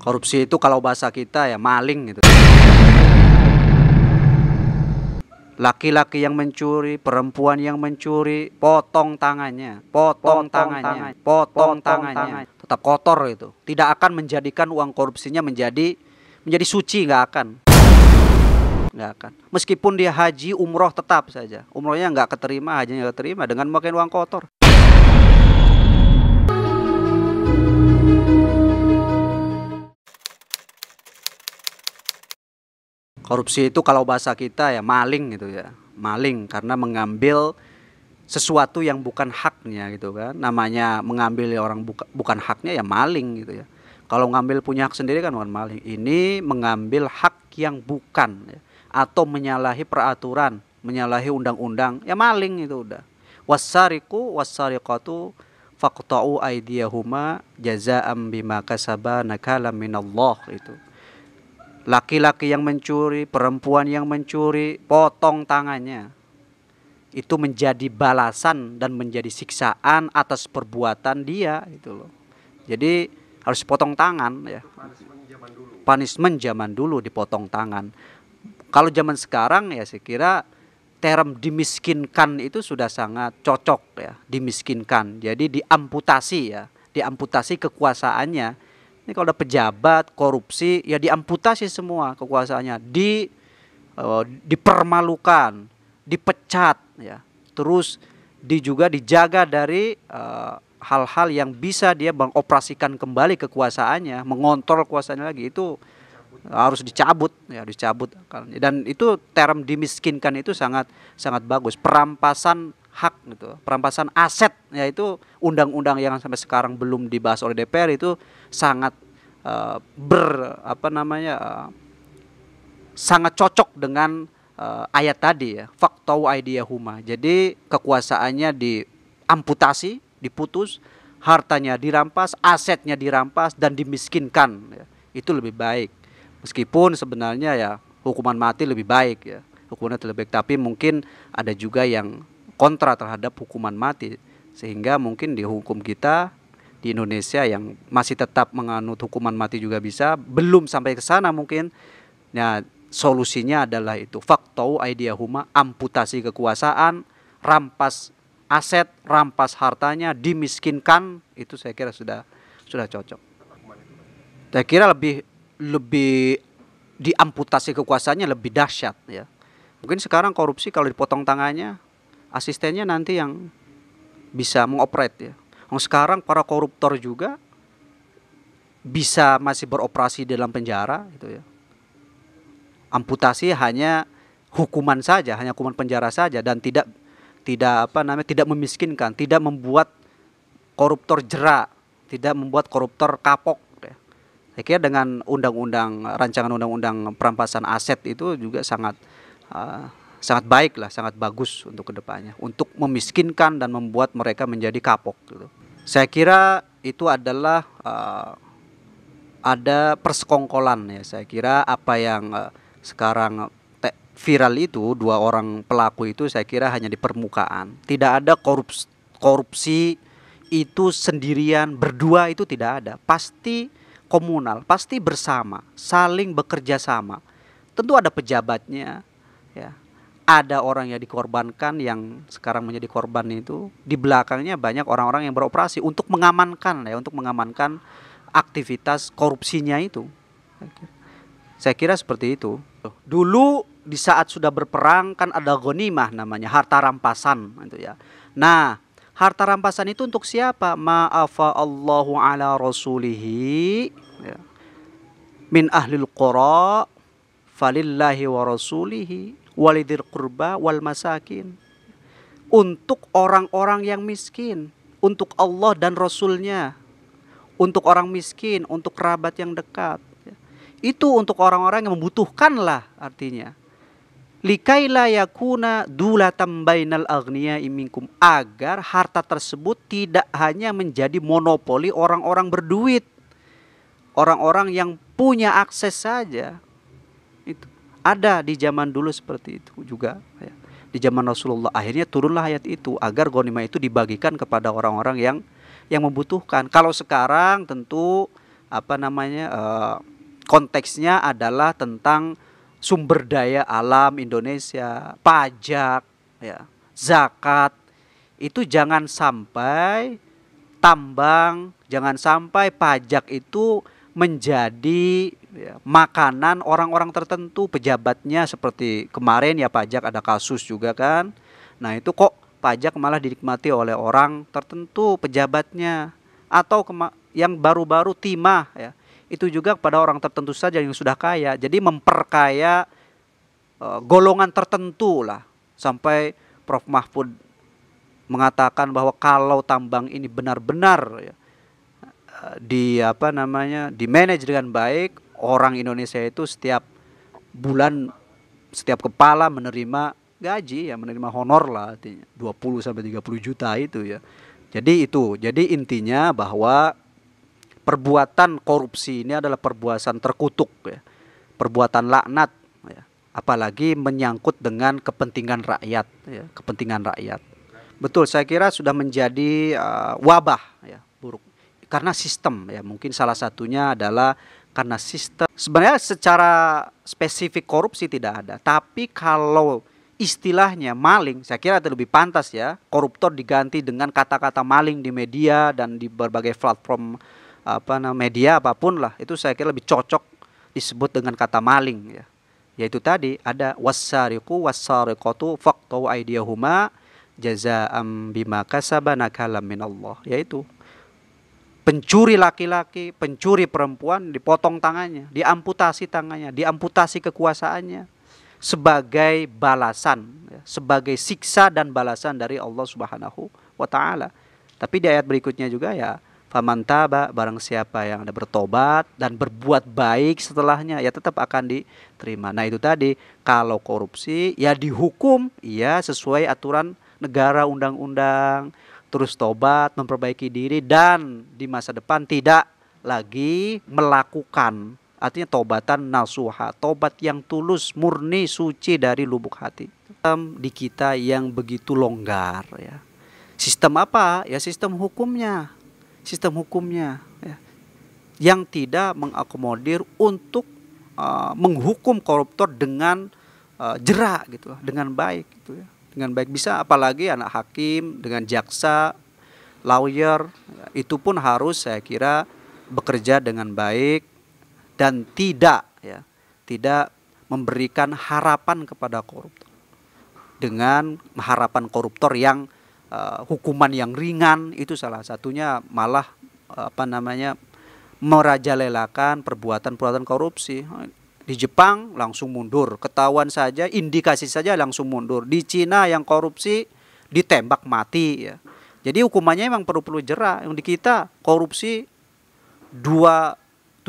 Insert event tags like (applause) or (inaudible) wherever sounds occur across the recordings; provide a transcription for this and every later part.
Korupsi itu kalau bahasa kita ya maling gitu. Laki-laki yang mencuri, perempuan yang mencuri, potong tangannya, potong, potong tangannya, tangannya, potong, potong tangannya. tangannya. Tetap kotor itu. Tidak akan menjadikan uang korupsinya menjadi menjadi suci nggak akan. Nggak akan. Meskipun dia haji, umroh tetap saja. Umrohnya nggak keterima, hajinya nggak keterima dengan memakai uang kotor. Korupsi itu kalau bahasa kita ya maling gitu ya. Maling karena mengambil sesuatu yang bukan haknya gitu kan. Namanya mengambil ya orang buka, bukan haknya ya maling gitu ya. Kalau ngambil punya hak sendiri kan bukan maling. Ini mengambil hak yang bukan ya. atau menyalahi peraturan, menyalahi undang-undang, ya maling itu udah. Wasariku wasariqatu faqta'u aydiyahuma jaza'an bima kasaba nakalam minallah itu laki-laki yang mencuri, perempuan yang mencuri, potong tangannya. Itu menjadi balasan dan menjadi siksaan atas perbuatan dia itu loh. Jadi harus potong tangan ya. Punishment zaman dulu, zaman dipotong tangan. Kalau zaman sekarang ya saya kira term dimiskinkan itu sudah sangat cocok ya, dimiskinkan. Jadi diamputasi ya, diamputasi kekuasaannya ini kalau ada pejabat korupsi ya diamputasi semua kekuasaannya, di uh, dipermalukan, dipecat ya. Terus di juga dijaga dari hal eh, hal-hal yang bisa dia mengoperasikan kembali kekuasaannya, mengontrol kekuasaannya lagi itu harus dicabut ya dicabut dan itu term dimiskinkan itu sangat sangat bagus perampasan hak gitu perampasan aset yaitu undang-undang yang sampai sekarang belum dibahas oleh DPR itu sangat uh, ber apa namanya uh, sangat cocok dengan uh, ayat tadi ya faktau huma jadi kekuasaannya diamputasi diputus hartanya dirampas asetnya dirampas dan dimiskinkan ya. itu lebih baik meskipun sebenarnya ya hukuman mati lebih baik ya hukumannya lebih baik tapi mungkin ada juga yang kontra terhadap hukuman mati sehingga mungkin di hukum kita di Indonesia yang masih tetap menganut hukuman mati juga bisa belum sampai ke sana mungkin ya solusinya adalah itu faktau huma amputasi kekuasaan rampas aset rampas hartanya dimiskinkan itu saya kira sudah sudah cocok saya kira lebih lebih diamputasi kekuasaannya lebih dahsyat ya mungkin sekarang korupsi kalau dipotong tangannya asistennya nanti yang bisa mengoperate ya. Yang sekarang para koruptor juga bisa masih beroperasi dalam penjara gitu ya. Amputasi hanya hukuman saja, hanya hukuman penjara saja dan tidak tidak apa namanya tidak memiskinkan, tidak membuat koruptor jerak, tidak membuat koruptor kapok ya. Saya kira dengan undang-undang rancangan undang-undang perampasan aset itu juga sangat uh, sangat baik lah, sangat bagus untuk kedepannya, untuk memiskinkan dan membuat mereka menjadi kapok. Gitu. Saya kira itu adalah uh, ada persekongkolan ya. Saya kira apa yang uh, sekarang viral itu dua orang pelaku itu saya kira hanya di permukaan. Tidak ada korupsi, korupsi itu sendirian berdua itu tidak ada. Pasti komunal, pasti bersama, saling bekerja sama. Tentu ada pejabatnya, ya ada orang yang dikorbankan yang sekarang menjadi korban itu di belakangnya banyak orang-orang yang beroperasi untuk mengamankan ya untuk mengamankan aktivitas korupsinya itu saya kira seperti itu dulu di saat sudah berperang kan ada gonimah namanya harta rampasan itu ya nah harta rampasan itu untuk siapa maafa Allahu ala rasulihi ya. min ahlil qura falillahi wa rasulihi walidir kurba wal masakin untuk orang-orang yang miskin untuk Allah dan Rasulnya untuk orang miskin untuk kerabat yang dekat itu untuk orang-orang yang membutuhkan lah artinya likaila yakuna dulatam bainal agniya imingkum agar harta tersebut tidak hanya menjadi monopoli orang-orang berduit orang-orang yang punya akses saja ada di zaman dulu seperti itu juga. Ya. Di zaman Rasulullah akhirnya turunlah ayat itu agar gonima itu dibagikan kepada orang-orang yang yang membutuhkan. Kalau sekarang tentu apa namanya eh, konteksnya adalah tentang sumber daya alam Indonesia, pajak, ya, zakat. Itu jangan sampai tambang, jangan sampai pajak itu menjadi ya, makanan orang-orang tertentu pejabatnya seperti kemarin ya pajak ada kasus juga kan nah itu kok pajak malah dinikmati oleh orang tertentu pejabatnya atau yang baru-baru timah ya itu juga kepada orang tertentu saja yang sudah kaya jadi memperkaya e, golongan tertentu lah sampai Prof Mahfud mengatakan bahwa kalau tambang ini benar-benar ya, e, di apa namanya dimanage dengan baik orang Indonesia itu setiap bulan setiap kepala menerima gaji ya menerima honor lah artinya 20 sampai 30 juta itu ya. Jadi itu, jadi intinya bahwa perbuatan korupsi ini adalah perbuatan terkutuk ya. Perbuatan laknat ya. Apalagi menyangkut dengan kepentingan rakyat ya, kepentingan rakyat. Betul, saya kira sudah menjadi uh, wabah ya, buruk. Karena sistem ya, mungkin salah satunya adalah karena sistem. Sebenarnya secara spesifik korupsi tidak ada, tapi kalau istilahnya maling, saya kira itu lebih pantas ya. Koruptor diganti dengan kata-kata maling di media dan di berbagai platform apa namanya media apapun lah, itu saya kira lebih cocok disebut dengan kata maling ya. Yaitu tadi ada wasariku wasariqatu faqtu aidiyahuma jaza bima kasabana kalam minallah, yaitu pencuri laki-laki, pencuri perempuan dipotong tangannya, diamputasi tangannya, diamputasi kekuasaannya sebagai balasan, ya, sebagai siksa dan balasan dari Allah Subhanahu wa taala. Tapi di ayat berikutnya juga ya faman taba barang siapa yang ada bertobat dan berbuat baik setelahnya ya tetap akan diterima. Nah, itu tadi kalau korupsi ya dihukum ya sesuai aturan negara undang-undang terus tobat, memperbaiki diri dan di masa depan tidak lagi melakukan artinya tobatan nasuha, tobat yang tulus, murni, suci dari lubuk hati. Sistem di kita yang begitu longgar ya. Sistem apa? Ya sistem hukumnya. Sistem hukumnya ya. Yang tidak mengakomodir untuk uh, menghukum koruptor dengan uh, jerak gitu, dengan baik gitu ya dengan baik bisa apalagi anak hakim dengan jaksa lawyer itu pun harus saya kira bekerja dengan baik dan tidak ya tidak memberikan harapan kepada koruptor dengan harapan koruptor yang uh, hukuman yang ringan itu salah satunya malah uh, apa namanya merajalelakan perbuatan-perbuatan korupsi di Jepang langsung mundur, ketahuan saja, indikasi saja langsung mundur. Di Cina yang korupsi ditembak mati ya. Jadi hukumannya emang perlu-perlu jerah. Yang di kita korupsi 271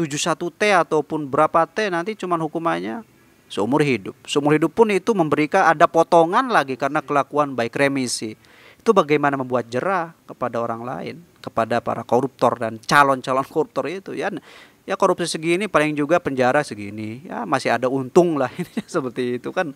T ataupun berapa T nanti cuman hukumannya seumur hidup. Seumur hidup pun itu memberikan ada potongan lagi karena kelakuan baik remisi. Itu bagaimana membuat jerah kepada orang lain, kepada para koruptor dan calon-calon (laughs) koruptor itu ya ya korupsi segini paling juga penjara segini ya masih ada untung lah (laughs) ini seperti itu kan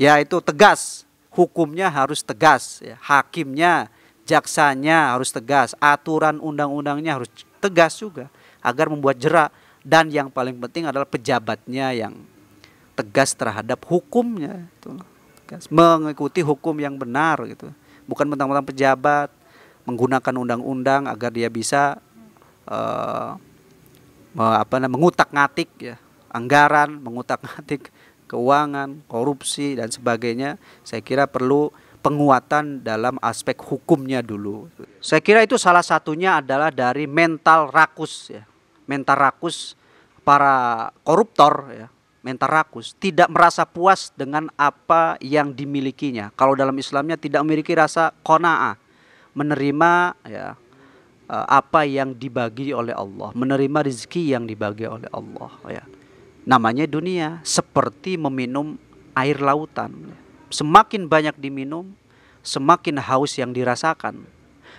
ya itu tegas hukumnya harus tegas ya. hakimnya jaksanya harus tegas aturan undang-undangnya harus tegas juga agar membuat jerak dan yang paling penting adalah pejabatnya yang tegas terhadap hukumnya itu tegas mengikuti hukum yang benar gitu bukan mentang-mentang pejabat menggunakan undang-undang agar dia bisa eh, apa mengutak ngatik ya anggaran mengutak ngatik keuangan korupsi dan sebagainya saya kira perlu penguatan dalam aspek hukumnya dulu saya kira itu salah satunya adalah dari mental rakus ya mental rakus para koruptor ya mental rakus, tidak merasa puas dengan apa yang dimilikinya. Kalau dalam Islamnya tidak memiliki rasa kona'ah, menerima ya Eh, apa yang dibagi oleh Allah, menerima rezeki yang dibagi oleh Allah ya. Namanya dunia seperti meminum air lautan. Semakin banyak diminum, semakin haus yang dirasakan.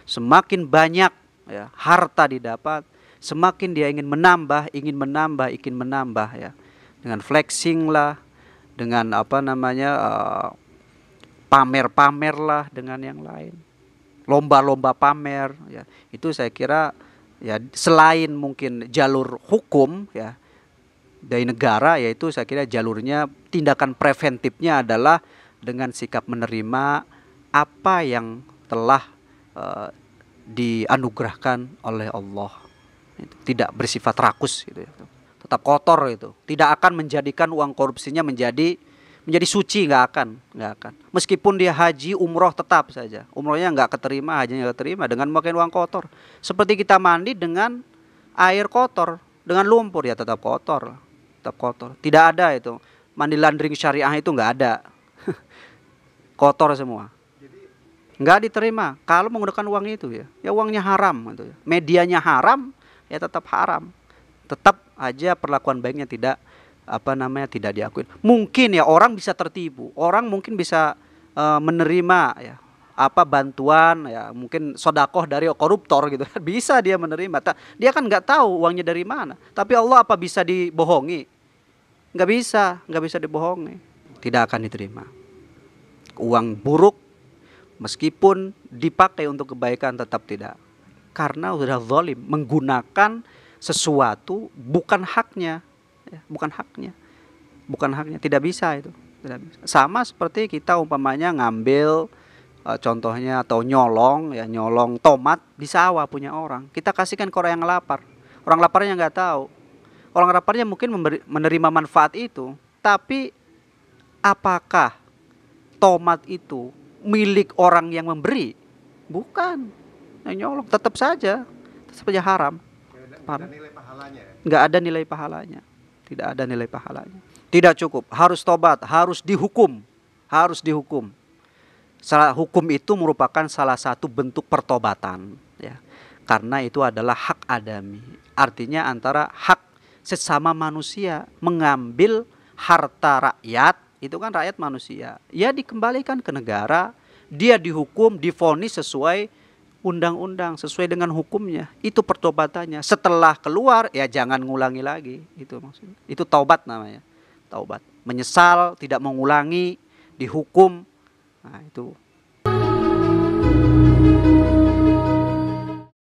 Semakin banyak ya, harta didapat, semakin dia ingin menambah, ingin menambah, ingin menambah ya. Dengan flexing lah, dengan apa namanya uh, pamer-pamer lah dengan yang lain lomba-lomba pamer ya itu saya kira ya selain mungkin jalur hukum ya dari negara yaitu saya kira jalurnya tindakan preventifnya adalah dengan sikap menerima apa yang telah uh, dianugerahkan oleh Allah tidak bersifat rakus gitu ya tetap kotor itu tidak akan menjadikan uang korupsinya menjadi menjadi suci nggak akan nggak akan meskipun dia haji umroh tetap saja umrohnya nggak keterima hajinya nggak keterima dengan memakai uang kotor seperti kita mandi dengan air kotor dengan lumpur ya tetap kotor tetap kotor tidak ada itu mandi laundry syariah itu nggak ada (laughs) kotor semua nggak diterima kalau menggunakan uang itu ya ya uangnya haram itu ya medianya haram ya tetap haram tetap aja perlakuan baiknya tidak apa namanya tidak diakui. Mungkin ya orang bisa tertipu, orang mungkin bisa uh, menerima ya apa bantuan ya mungkin sodakoh dari koruptor gitu (laughs) bisa dia menerima dia kan nggak tahu uangnya dari mana tapi Allah apa bisa dibohongi nggak bisa nggak bisa dibohongi tidak akan diterima uang buruk meskipun dipakai untuk kebaikan tetap tidak karena sudah zalim menggunakan sesuatu bukan haknya ya, bukan haknya bukan haknya tidak bisa itu tidak bisa. sama seperti kita umpamanya ngambil e, contohnya atau nyolong ya nyolong tomat di sawah punya orang kita kasihkan ke orang yang lapar orang laparnya nggak tahu orang laparnya mungkin memberi, menerima manfaat itu tapi apakah tomat itu milik orang yang memberi bukan nah, nyolong tetap saja tetap saja haram nggak ada nilai pahalanya ya? nggak ada nilai pahalanya tidak ada nilai pahalanya. Tidak cukup, harus tobat, harus dihukum, harus dihukum. Salah hukum itu merupakan salah satu bentuk pertobatan, ya. Karena itu adalah hak adami. Artinya antara hak sesama manusia mengambil harta rakyat, itu kan rakyat manusia. Ya dikembalikan ke negara, dia dihukum, difonis sesuai undang-undang sesuai dengan hukumnya itu pertobatannya setelah keluar ya jangan ngulangi lagi itu maksudnya itu taubat namanya taubat menyesal tidak mengulangi dihukum nah itu